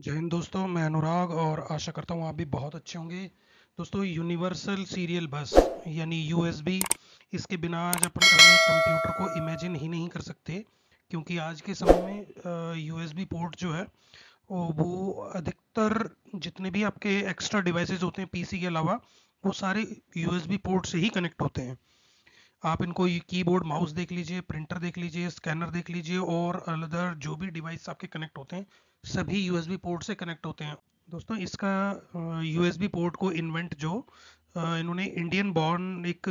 जय हिंद दोस्तों मैं अनुराग और आशा करता हूँ आप भी बहुत अच्छे होंगे दोस्तों यूनिवर्सल सीरियल बस यानी यू इसके बिना आज अपन अपने कंप्यूटर को इमेजिन ही नहीं कर सकते क्योंकि आज के समय में यू पोर्ट जो है वो अधिकतर जितने भी आपके एक्स्ट्रा डिवाइसेज होते हैं पीसी के अलावा वो सारे यू पोर्ट से ही कनेक्ट होते हैं आप इनको कीबोर्ड माउस देख लीजिए प्रिंटर देख लीजिए स्कैनर देख लीजिए और अदर जो भी डिवाइस आपके कनेक्ट होते हैं सभी यूएसबी पोर्ट से कनेक्ट होते हैं दोस्तों इसका यूएसबी पोर्ट को इन्वेंट जो इन्होंने इंडियन बॉर्न एक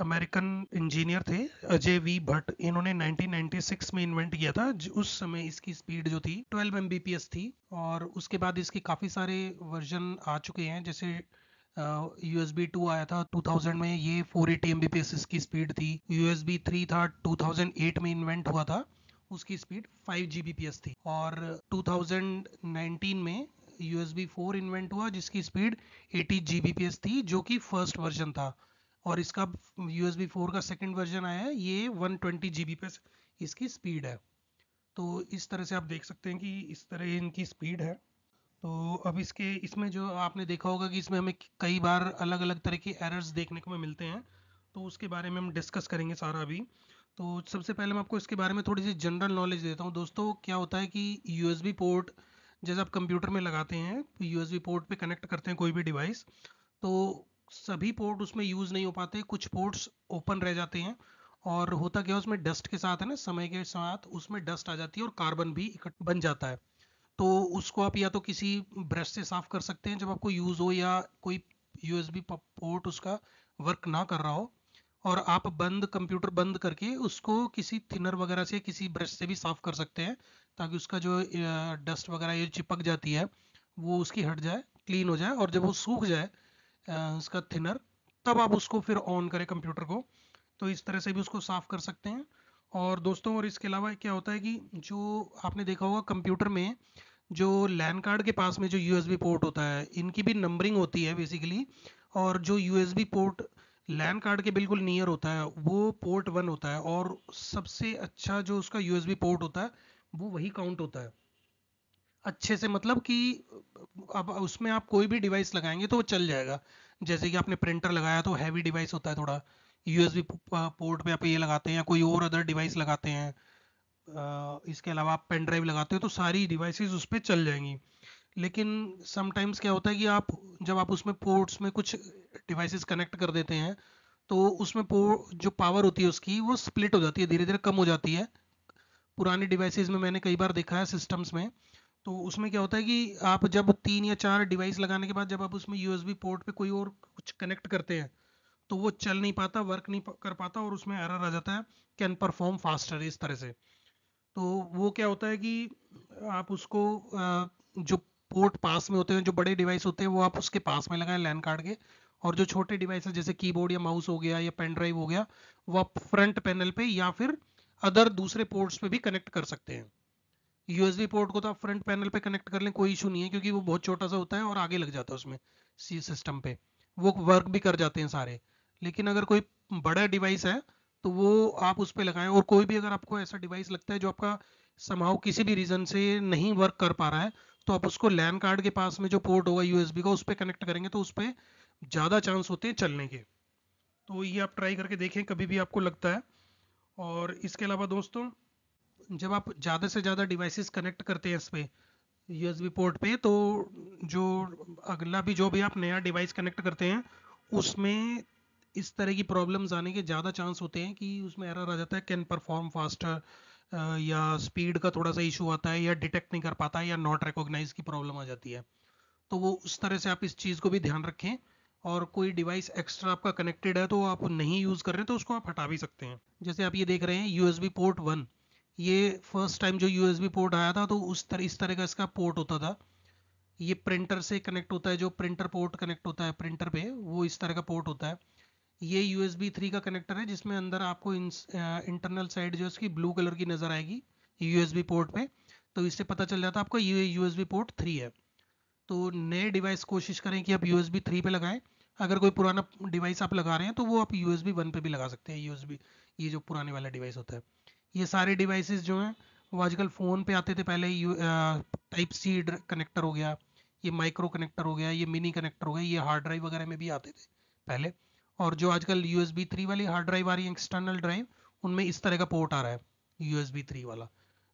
अमेरिकन इंजीनियर थे अजय वी भट्ट इन्होंने 1996 में इन्वेंट किया था उस समय इसकी स्पीड जो थी 12 एम थी और उसके बाद इसके काफ़ी सारे वर्जन आ चुके हैं जैसे यू एस बी टू आया था 2000 में ये 480 एटी एम इसकी स्पीड थी यू एस बी थ्री था 2008 में इन्वेंट हुआ था उसकी स्पीड 5 जी थी और 2019 में U S B four invent हुआ जिसकी स्पीड 80 जी थी जो कि फर्स्ट वर्जन था और इसका यू एस बी फोर का सेकेंड वर्जन आया है ये 120 ट्वेंटी इसकी स्पीड है तो इस तरह से आप देख सकते हैं कि इस तरह इनकी स्पीड है तो अब इसके इसमें जो आपने देखा होगा कि इसमें हमें कई बार अलग अलग तरह के एरर्स देखने को मिलते हैं तो उसके बारे में हम डिस्कस करेंगे सारा अभी तो सबसे पहले मैं आपको इसके बारे में थोड़ी सी जनरल नॉलेज देता हूँ दोस्तों क्या होता है कि यू पोर्ट जैसे आप कंप्यूटर में लगाते हैं यू पोर्ट पर कनेक्ट करते हैं कोई भी डिवाइस तो सभी पोर्ट उसमें यूज़ नहीं हो पाते कुछ पोर्ट्स ओपन रह जाते हैं और होता क्या है उसमें डस्ट के साथ है ना समय के साथ उसमें डस्ट आ जाती है और कार्बन भी बन जाता है तो उसको आप या तो किसी ब्रश से साफ़ कर सकते हैं जब आपको यूज़ हो या कोई यूएसबी पोर्ट उसका वर्क ना कर रहा हो और आप बंद कंप्यूटर बंद करके उसको किसी थिनर वगैरह से किसी ब्रश से भी साफ़ कर सकते हैं ताकि उसका जो डस्ट वगैरह ये चिपक जाती है वो उसकी हट जाए क्लीन हो जाए और जब वो सूख जाए उसका थिनर तब आप उसको फिर ऑन करें कंप्यूटर को तो इस तरह से भी उसको साफ़ कर सकते हैं और दोस्तों और इसके अलावा क्या होता है कि जो आपने देखा होगा कंप्यूटर में जो लैन कार्ड के पास में जो यूएसबी पोर्ट होता है इनकी भी नंबरिंग होती है बेसिकली और जो यू पोर्ट लैन कार्ड के बिल्कुल नियर होता है वो पोर्ट वन होता है और सबसे अच्छा जो उसका यूएसबी पोर्ट होता है वो वही काउंट होता है अच्छे से मतलब कि अब उसमें आप कोई भी डिवाइस लगाएंगे तो वो चल जाएगा जैसे कि आपने प्रिंटर लगाया तो हैवी डिवाइस होता है थोड़ा यूएसबी पोर्ट पे आप ये लगाते हैं या कोई और अदर डिवाइस लगाते हैं इसके अलावा आप पेन ड्राइव लगाते हो तो सारी डिवाइसेस उस पर चल जाएंगी लेकिन समटाइम्स क्या होता है कि आप जब आप उसमें पोर्ट्स में कुछ डिवाइसेस कनेक्ट कर देते हैं तो उसमें जो पावर होती है उसकी वो स्प्लिट हो जाती है धीरे धीरे कम हो जाती है पुराने डिवाइसेस में मैंने कई बार देखा है सिस्टम्स में तो उसमें क्या होता है कि आप जब तीन या चार डिवाइस लगाने के बाद जब आप उसमें यूएसबी पोर्ट पे कोई और कुछ कनेक्ट करते हैं तो वो चल नहीं पाता वर्क नहीं कर पाता और उसमें एरर आ जाता है कैन परफॉर्म फास्टर इस तरह से तो वो क्या होता है कि आप उसको जो पोर्ट पास में होते हैं जो बड़े डिवाइस होते हैं वो आप उसके पास में लगाएं लैन कार्ड के और जो छोटे डिवाइस है जैसे कीबोर्ड या माउस हो गया या पेन ड्राइव हो गया वो आप फ्रंट पैनल पे या फिर अदर दूसरे पोर्ट्स पे भी कनेक्ट कर सकते हैं यूएसबी पोर्ट को तो आप फ्रंट पैनल पे कनेक्ट कर लें कोई इशू नहीं है क्योंकि वो बहुत छोटा सा होता है और आगे लग जाता है उसमें सिस्टम पे वो वर्क भी कर जाते हैं सारे लेकिन अगर कोई बड़ा डिवाइस है तो वो आप उस पर लगाएं और कोई भी अगर आपको ऐसा डिवाइस लगता है जो आपका समाव किसी भी रीज़न से नहीं वर्क कर पा रहा है तो आप उसको लैन कार्ड के पास में जो पोर्ट होगा यूएसबी का उस पर कनेक्ट करेंगे तो उस पर ज़्यादा चांस होते हैं चलने के तो ये आप ट्राई करके देखें कभी भी आपको लगता है और इसके अलावा दोस्तों जब आप ज़्यादा से ज़्यादा डिवाइसेस कनेक्ट करते हैं इस पर यू पोर्ट पे तो जो अगला भी जो भी आप नया डिवाइस कनेक्ट करते हैं उसमें इस तरह की प्रॉब्लम्स आने के ज़्यादा चांस होते हैं कि उसमें एरर आ जाता है कैन परफॉर्म फास्टर या स्पीड का थोड़ा सा इशू आता है या डिटेक्ट नहीं कर पाता है या नॉट रिकोगनाइज की प्रॉब्लम आ जाती है तो वो उस तरह से आप इस चीज़ को भी ध्यान रखें और कोई डिवाइस एक्स्ट्रा आपका कनेक्टेड है तो आप नहीं यूज़ कर रहे हैं तो उसको आप हटा भी सकते हैं जैसे आप ये देख रहे हैं यू पोर्ट वन ये फर्स्ट टाइम जो यू पोर्ट आया था तो उस तरह इस तरह का इसका पोर्ट होता था ये प्रिंटर से कनेक्ट होता है जो प्रिंटर पोर्ट कनेक्ट होता है प्रिंटर पे वो इस तरह का पोर्ट होता है ये यू एस बी थ्री का कनेक्टर है जिसमें अंदर आपको इंटरनल साइड जो उसकी ब्लू कलर की नज़र आएगी यू एस बी पोर्ट पे तो इससे पता चल जाता है आपका ये U S B port three है तो नए डिवाइस कोशिश करें कि आप यू एस बी थ्री पे लगाएं अगर कोई पुराना डिवाइस आप लगा रहे हैं तो वो आप यू एस बी वन पे भी लगा सकते हैं यू एस बी ये जो पुराने वाला डिवाइस होता है ये सारे डिवाइसेस जो हैं वो आजकल फ़ोन पे आते थे पहले यू टाइप सी कनेक्टर हो गया ये माइक्रो कनेक्टर हो गया ये मिनी कनेक्टर हो गया ये हार्ड ड्राइव वगैरह में भी आते थे पहले और जो आजकल यू एस बी थ्री वाली हार्ड ड्राइव आ रही है एक्सटर्नल ड्राइव उनमें इस तरह का पोर्ट आ रहा है यू एस बी थ्री वाला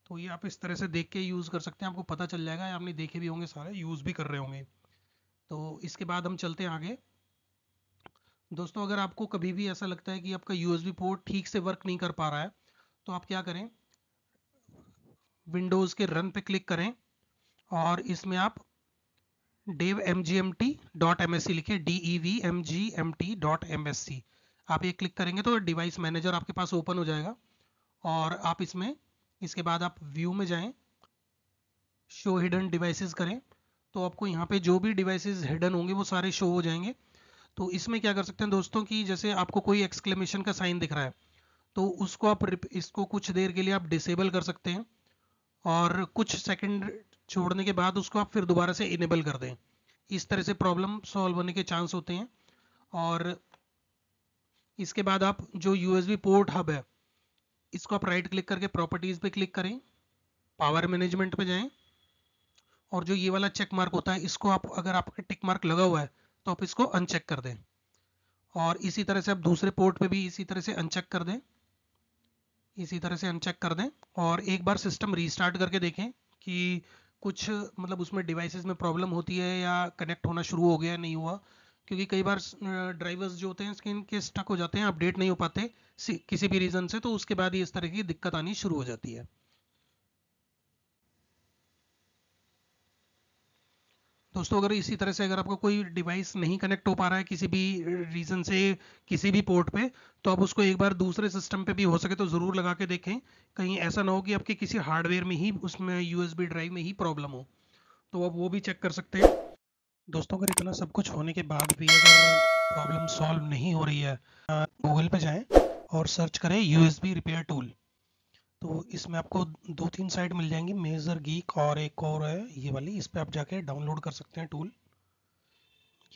तो ये आप इस तरह से देख के यूज़ कर सकते हैं आपको पता चल जाएगा आपने देखे भी होंगे सारे यूज़ भी कर रहे होंगे तो इसके बाद हम चलते हैं आगे दोस्तों अगर आपको कभी भी ऐसा लगता है कि आपका यू पोर्ट ठीक से वर्क नहीं कर पा रहा है तो आप क्या करें विंडोज़ के रन पे क्लिक करें और इसमें आप dev M G M T dot M S C लिखे D E V M G M T dot M S C आप ये क्लिक करेंगे तो डिवाइस मैनेजर आपके पास ओपन हो जाएगा और आप इसमें इसके बाद आप व्यू में जाएं शो हिडन डिवाइसेस करें तो आपको यहाँ पे जो भी डिवाइसेस हिडन होंगे वो सारे शो हो जाएंगे तो इसमें क्या कर सकते हैं दोस्तों कि जैसे आपको कोई एक्सक्लेमेशन का साइन दिख रहा है तो उसको आप इसको कुछ देर के लिए आप डिसेबल कर सकते हैं और कुछ सेकंड छोड़ने के बाद उसको आप फिर दोबारा से इनेबल कर दें इस तरह से प्रॉब्लम सॉल्व होने के चांस होते हैं और इसके बाद आप जो यू पोर्ट हब है इसको आप राइट क्लिक करके प्रॉपर्टीज़ पे क्लिक करें पावर मैनेजमेंट पे जाएं और जो ये वाला चेक मार्क होता है इसको आप अगर आपका टिक मार्क लगा हुआ है तो आप इसको अनचेक कर दें और इसी तरह से आप दूसरे पोर्ट पे भी इसी तरह से अनचेक कर दें इसी तरह से अनचेक कर दें और एक बार सिस्टम रीस्टार्ट करके देखें कि कुछ मतलब उसमें डिवाइसेस में प्रॉब्लम होती है या कनेक्ट होना शुरू हो गया नहीं हुआ क्योंकि कई बार ड्राइवर्स जो होते हैं स्क्रीन के स्टक हो जाते हैं अपडेट नहीं हो पाते किसी भी रीज़न से तो उसके बाद ही इस तरह की दिक्कत आनी शुरू हो जाती है दोस्तों अगर इसी तरह से अगर आपका कोई डिवाइस नहीं कनेक्ट हो पा रहा है किसी भी रीज़न से किसी भी पोर्ट पे तो आप उसको एक बार दूसरे सिस्टम पे भी हो सके तो ज़रूर लगा के देखें कहीं ऐसा ना हो कि आपके किसी हार्डवेयर में ही उसमें यू ड्राइव में ही प्रॉब्लम हो तो आप वो भी चेक कर सकते हैं दोस्तों अगर इतना सब कुछ होने के बाद भी अगर प्रॉब्लम सॉल्व नहीं हो रही है गूगल पर जाएँ और सर्च करें यू रिपेयर टूल तो इसमें आपको दो तीन साइट मिल जाएंगी मेजर गीक और एक और है ये वाली इस पर आप जाके डाउनलोड कर सकते हैं टूल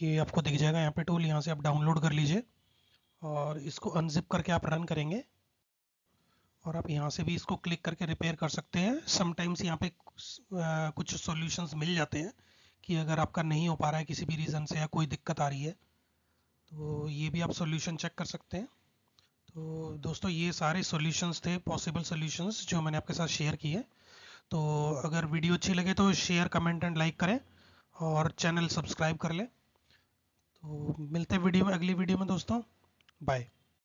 ये आपको दिख जाएगा यहाँ पे टूल यहाँ से आप डाउनलोड कर लीजिए और इसको अनजिप करके आप रन करेंगे और आप यहाँ से भी इसको क्लिक करके रिपेयर कर सकते हैं समटाइम्स यहाँ पे कुछ सॉल्यूशंस मिल जाते हैं कि अगर आपका नहीं हो पा रहा है किसी भी रीज़न से या कोई दिक्कत आ रही है तो ये भी आप सॉल्यूशन चेक कर सकते हैं दोस्तों ये सारे सॉल्यूशंस थे पॉसिबल सॉल्यूशंस जो मैंने आपके साथ शेयर किए तो अगर वीडियो अच्छी लगे तो शेयर कमेंट एंड लाइक करें और चैनल सब्सक्राइब कर लें तो मिलते हैं वीडियो में अगली वीडियो में दोस्तों बाय